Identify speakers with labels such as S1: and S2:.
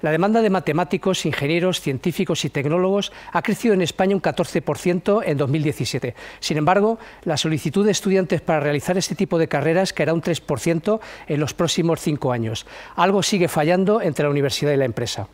S1: La demanda de matemáticos, ingenieros, científicos y tecnólogos ha crecido en España un 14% en 2017. Sin embargo, la solicitud de estudiantes para realizar este tipo de carreras caerá un 3% en los próximos cinco años. Algo sigue fallando entre la universidad y la empresa.